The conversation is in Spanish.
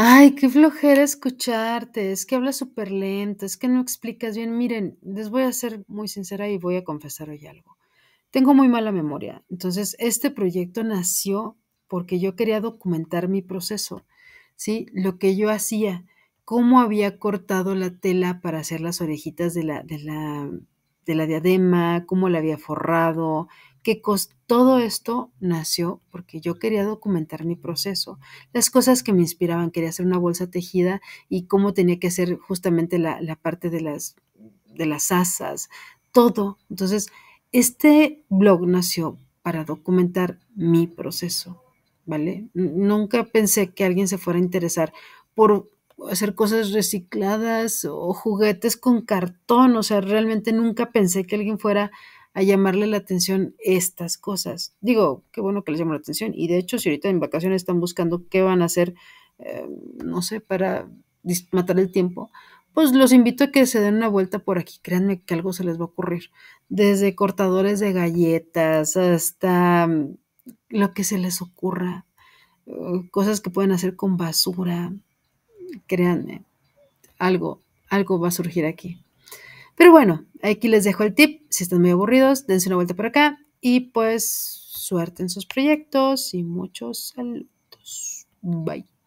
Ay, qué flojera escucharte, es que hablas súper lento, es que no explicas bien. Miren, les voy a ser muy sincera y voy a confesar hoy algo. Tengo muy mala memoria, entonces este proyecto nació porque yo quería documentar mi proceso, ¿sí? Lo que yo hacía, cómo había cortado la tela para hacer las orejitas de la, de la, de la diadema, cómo la había forrado, que todo esto nació porque yo quería documentar mi proceso, las cosas que me inspiraban, quería hacer una bolsa tejida y cómo tenía que hacer justamente la, parte de las, de las asas, todo. Entonces, este blog nació para documentar mi proceso, ¿vale? Nunca pensé que alguien se fuera a interesar por hacer cosas recicladas o juguetes con cartón, o sea, realmente nunca pensé que alguien fuera a a llamarle la atención estas cosas. Digo, qué bueno que les llamo la atención. Y de hecho, si ahorita en vacaciones están buscando qué van a hacer, eh, no sé, para matar el tiempo, pues los invito a que se den una vuelta por aquí. Créanme que algo se les va a ocurrir. Desde cortadores de galletas hasta mm, lo que se les ocurra. Eh, cosas que pueden hacer con basura. Créanme, algo, algo va a surgir aquí. Pero bueno, aquí les dejo el tip. Si están muy aburridos, dense una vuelta por acá y pues suerte en sus proyectos y muchos saludos. Bye.